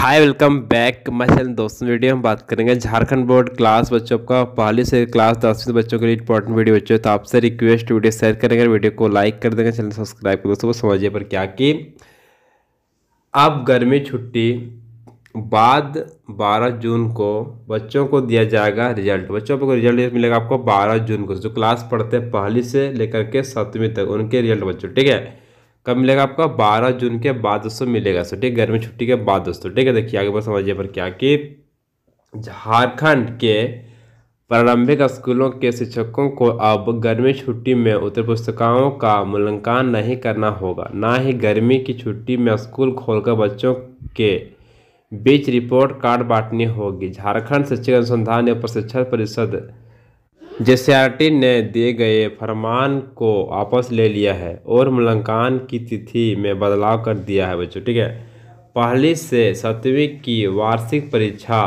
hi welcome back मैं दोस्तों video हम बात करेंगे झारखंड बोर्ड क्लास बच्चों का पहली से क्लास दसवीं बच्चों के लिए इंपॉर्टेंट वीडियो बच्चों तो आपसे रिक्वेस्ट वीडियो शेयर करेंगे वीडियो को लाइक कर देंगे चैनल सब्सक्राइब कर दोस्तों समझिए पर क्या कि अब गर्मी छुट्टी बाद बारह जून को बच्चों को दिया जाएगा रिजल्ट बच्चों को रिजल्ट मिलेगा आपको बारह जून को जो क्लास पढ़ते हैं पहली से लेकर के सातवीं तक उनके रिजल्ट बच्चों ठीक है कब मिलेगा आपका 12 जून के बाद दोस्तों मिलेगा सो ठीक है गर्मी छुट्टी के बाद दोस्तों ठीक है देखिए आगे बस समझिए पर क्या कि झारखंड के प्रारंभिक स्कूलों के शिक्षकों को अब गर्मी छुट्टी में उत्तर पुस्तिकाओं का मूल्यांकन नहीं करना होगा ना ही गर्मी की छुट्टी में स्कूल खोलकर बच्चों के बीच रिपोर्ट कार्ड बांटनी होगी झारखंड शिक्षक अनुसंधान एवं प्रशिक्षण परिषद जेस्यार्टिन ने दिए गए फरमान को वापस ले लिया है और मूल्यांकन की तिथि में बदलाव कर दिया है बच्चों ठीक है पहली से सातवीं की वार्षिक परीक्षा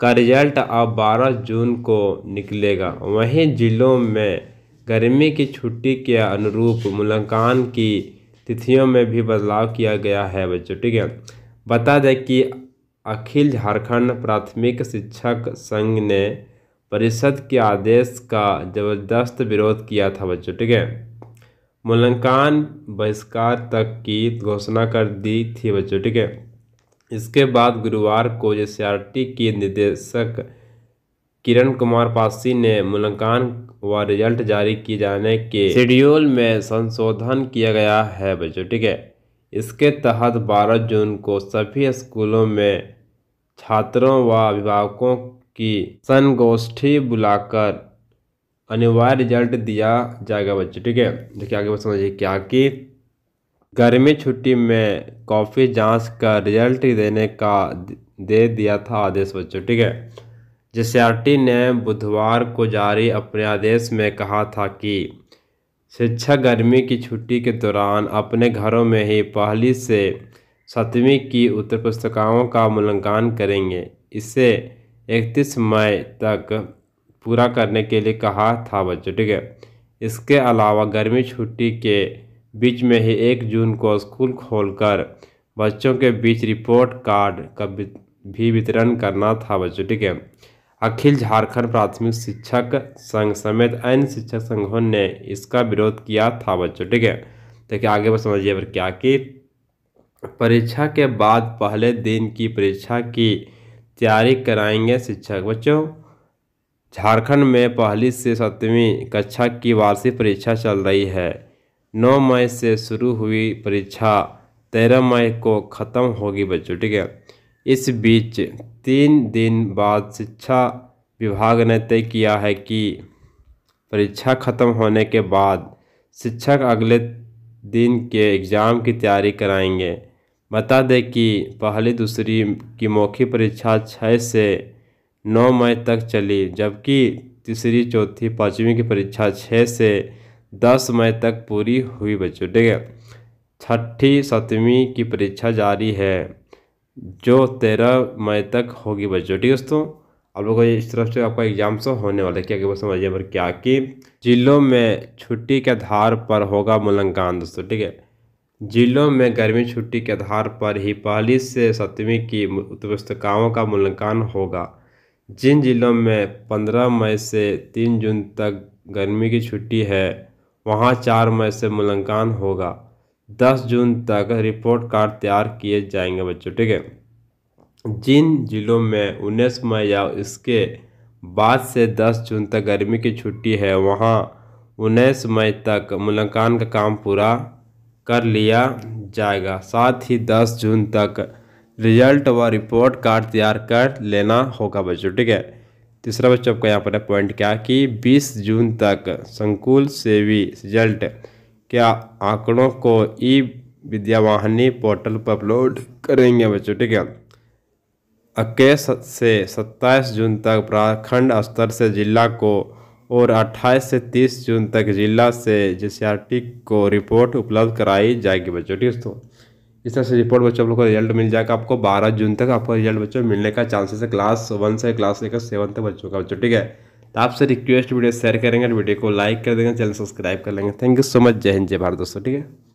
का रिजल्ट अब बारह जून को निकलेगा वहीं जिलों में गर्मी की छुट्टी के अनुरूप मूल्यांकन की तिथियों में भी बदलाव किया गया है बच्चों ठीक है बता दें कि अखिल झारखंड प्राथमिक शिक्षक संघ ने परिषद के आदेश का जबरदस्त विरोध किया था बच्चों ठीक है मूल्यांकन बहिष्कार तक की घोषणा कर दी थी बच्चों ठीक है इसके बाद गुरुवार को एसआरटी के निदेशक किरण कुमार पासी ने मूल्यांकन व रिजल्ट जारी किए जाने के शेड्यूल में संशोधन किया गया है बच्चों ठीक है इसके तहत 12 जून को सभी स्कूलों में छात्रों व अभिभावकों की संगोष्ठी बुलाकर अनिवार्य रिजल्ट दिया जाएगा बच्चों ठीक है देखिए आगे बात समझिए क्या कि गर्मी छुट्टी में कॉफ़ी जांच का रिजल्ट देने का दे दिया था आदेश बच्चों ठीक है जेसीआरटी ने बुधवार को जारी अपने आदेश में कहा था कि शिक्षा गर्मी की छुट्टी के दौरान अपने घरों में ही पहली से सातवीं की उत्तर पुस्तिकाओं का मूल्यांकन करेंगे इससे इकतीस मई तक पूरा करने के लिए कहा था बच्चों ठीक है इसके अलावा गर्मी छुट्टी के बीच में ही एक जून को स्कूल खोलकर बच्चों के बीच रिपोर्ट कार्ड का भी वितरण करना था बच्चों ठीक है अखिल झारखंड प्राथमिक शिक्षक संघ समेत अन्य शिक्षक संघों ने इसका विरोध किया था बच्चों ठीक है देखिए आगे बस समझिए क्या कि परीक्षा के बाद पहले दिन की परीक्षा की तैयारी कराएंगे शिक्षक बच्चों झारखंड में पहली से सातवीं कक्षा की वार्षिक परीक्षा चल रही है नौ मई से शुरू हुई परीक्षा तेरह मई को ख़त्म होगी बच्चों ठीक है इस बीच तीन दिन बाद शिक्षा विभाग ने तय किया है कि परीक्षा खत्म होने के बाद शिक्षक अगले दिन के एग्ज़ाम की तैयारी कराएंगे बता दें कि पहली दूसरी की मौखिक परीक्षा छः से नौ मई तक चली जबकि तीसरी चौथी पाँचवीं की परीक्षा छः से दस मई तक पूरी हुई बच्चों ठीक है छठी सातवीं की परीक्षा जारी है जो तेरह मई तक होगी बच्चों ठीक है दोस्तों आप लोगों को इस तरफ से आपका एग्जाम सब तो होने वाला है क्या क्या समझिए पर क्या कि जिलों में छुट्टी के आधार पर होगा मूल्यांकन दोस्तों ठीक है जिलों में गर्मी छुट्टी के आधार पर ही पहली से सातवीं की पुस्तकाओं का मूल्यांकन होगा जिन जिलों में 15 मई से 3 जून तक गर्मी की छुट्टी है वहां 4 मई से मूल्यांकन होगा 10 जून तक रिपोर्ट कार्ड तैयार किए जाएंगे बच्चों ठीक है जिन जिलों में उन्नीस मई या इसके बाद से 10 जून तक गर्मी की छुट्टी है वहां उन्नीस मई तक मूल्यांकन का काम पूरा कर लिया जाएगा साथ ही 10 जून तक रिजल्ट व रिपोर्ट कार्ड तैयार कर लेना होगा बच्चों ठीक है तीसरा बच्चों आपका यहाँ पर है पॉइंट क्या कि 20 जून तक संकुल सेवी रिजल्ट के आंकड़ों को ई विद्यावाहिनी पोर्टल पर अपलोड करेंगे बच्चों ठीक है इक्कीस से 27 जून तक प्रखंड स्तर से जिला को और 28 से 30 जून तक जिला से जे को रिपोर्ट उपलब्ध कराई जाएगी बच्चों ठीक है दोस्तों इस तरह से रिपोर्ट बच्चों आप लोग को रिजल्ट मिल जाएगा आपको 12 जून तक आपको रिजल्ट बच्चों मिलने का चांसेस है क्लास वन से क्लास लेकर सेवन तक बच्चों का बच्चों ठीक है तो आपसे रिक्वेस्ट वीडियो शेयर करेंगे वीडियो को लाइक कर देंगे चैनल सब्सक्राइब कर लेंगे थैंक यू सो मच जय हिंद जय भारत दोस्तों ठीक है